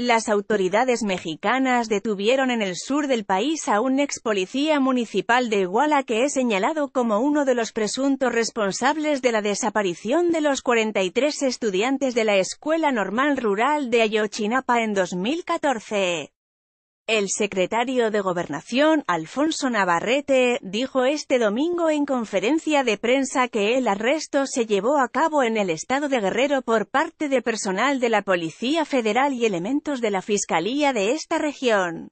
Las autoridades mexicanas detuvieron en el sur del país a un ex policía municipal de Iguala que es señalado como uno de los presuntos responsables de la desaparición de los 43 estudiantes de la Escuela Normal Rural de Ayochinapa en 2014. El secretario de Gobernación, Alfonso Navarrete, dijo este domingo en conferencia de prensa que el arresto se llevó a cabo en el estado de Guerrero por parte de personal de la Policía Federal y elementos de la Fiscalía de esta región.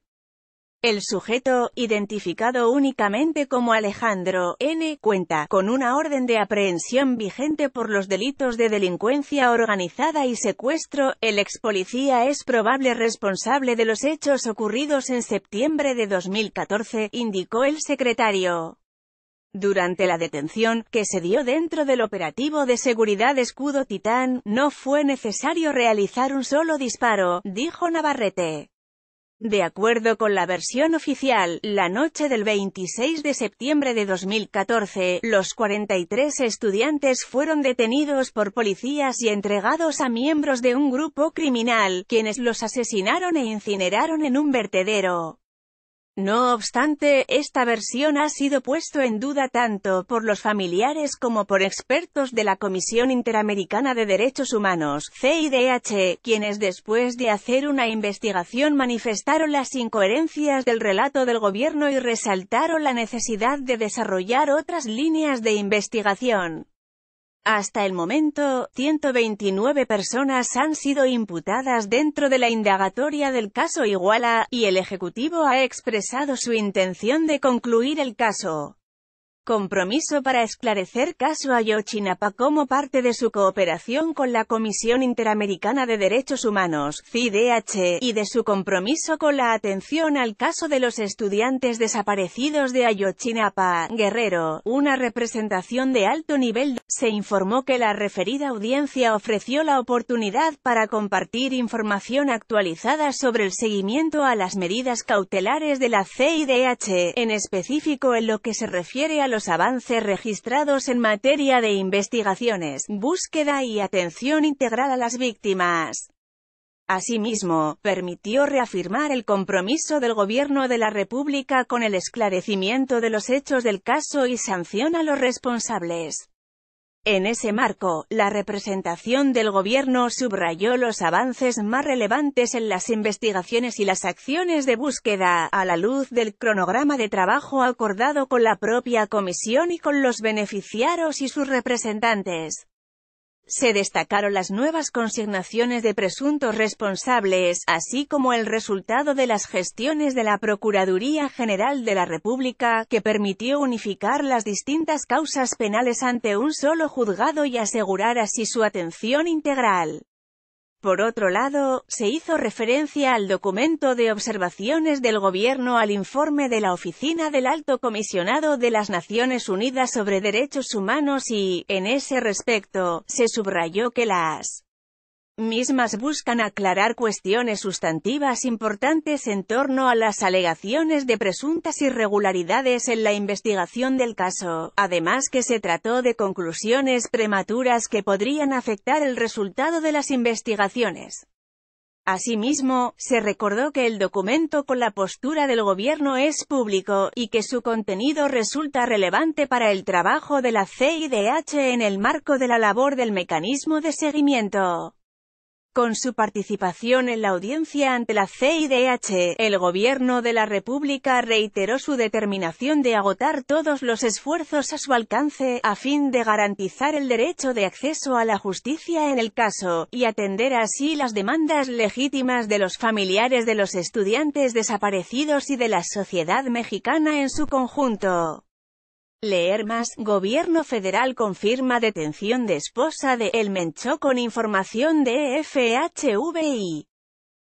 El sujeto, identificado únicamente como Alejandro N., cuenta con una orden de aprehensión vigente por los delitos de delincuencia organizada y secuestro. El ex policía es probable responsable de los hechos ocurridos en septiembre de 2014, indicó el secretario. Durante la detención, que se dio dentro del operativo de seguridad Escudo Titán, no fue necesario realizar un solo disparo, dijo Navarrete. De acuerdo con la versión oficial, la noche del 26 de septiembre de 2014, los 43 estudiantes fueron detenidos por policías y entregados a miembros de un grupo criminal, quienes los asesinaron e incineraron en un vertedero. No obstante, esta versión ha sido puesto en duda tanto por los familiares como por expertos de la Comisión Interamericana de Derechos Humanos, CIDH, quienes después de hacer una investigación manifestaron las incoherencias del relato del gobierno y resaltaron la necesidad de desarrollar otras líneas de investigación. Hasta el momento, 129 personas han sido imputadas dentro de la indagatoria del caso Iguala, y el Ejecutivo ha expresado su intención de concluir el caso. Compromiso para esclarecer caso Ayotzinapa como parte de su cooperación con la Comisión Interamericana de Derechos Humanos, CIDH, y de su compromiso con la atención al caso de los estudiantes desaparecidos de Ayotzinapa, Guerrero, una representación de alto nivel. Se informó que la referida audiencia ofreció la oportunidad para compartir información actualizada sobre el seguimiento a las medidas cautelares de la CIDH, en específico en lo que se refiere a los avances registrados en materia de investigaciones, búsqueda y atención integral a las víctimas. Asimismo, permitió reafirmar el compromiso del Gobierno de la República con el esclarecimiento de los hechos del caso y sanción a los responsables. En ese marco, la representación del gobierno subrayó los avances más relevantes en las investigaciones y las acciones de búsqueda, a la luz del cronograma de trabajo acordado con la propia comisión y con los beneficiarios y sus representantes. Se destacaron las nuevas consignaciones de presuntos responsables, así como el resultado de las gestiones de la Procuraduría General de la República, que permitió unificar las distintas causas penales ante un solo juzgado y asegurar así su atención integral. Por otro lado, se hizo referencia al documento de observaciones del Gobierno al informe de la Oficina del Alto Comisionado de las Naciones Unidas sobre Derechos Humanos y, en ese respecto, se subrayó que las mismas buscan aclarar cuestiones sustantivas importantes en torno a las alegaciones de presuntas irregularidades en la investigación del caso, además que se trató de conclusiones prematuras que podrían afectar el resultado de las investigaciones. Asimismo, se recordó que el documento con la postura del gobierno es público, y que su contenido resulta relevante para el trabajo de la CIDH en el marco de la labor del mecanismo de seguimiento. Con su participación en la audiencia ante la CIDH, e. el Gobierno de la República reiteró su determinación de agotar todos los esfuerzos a su alcance, a fin de garantizar el derecho de acceso a la justicia en el caso, y atender así las demandas legítimas de los familiares de los estudiantes desaparecidos y de la sociedad mexicana en su conjunto. Leer más, Gobierno federal confirma detención de esposa de El Menchó con información de FHVI.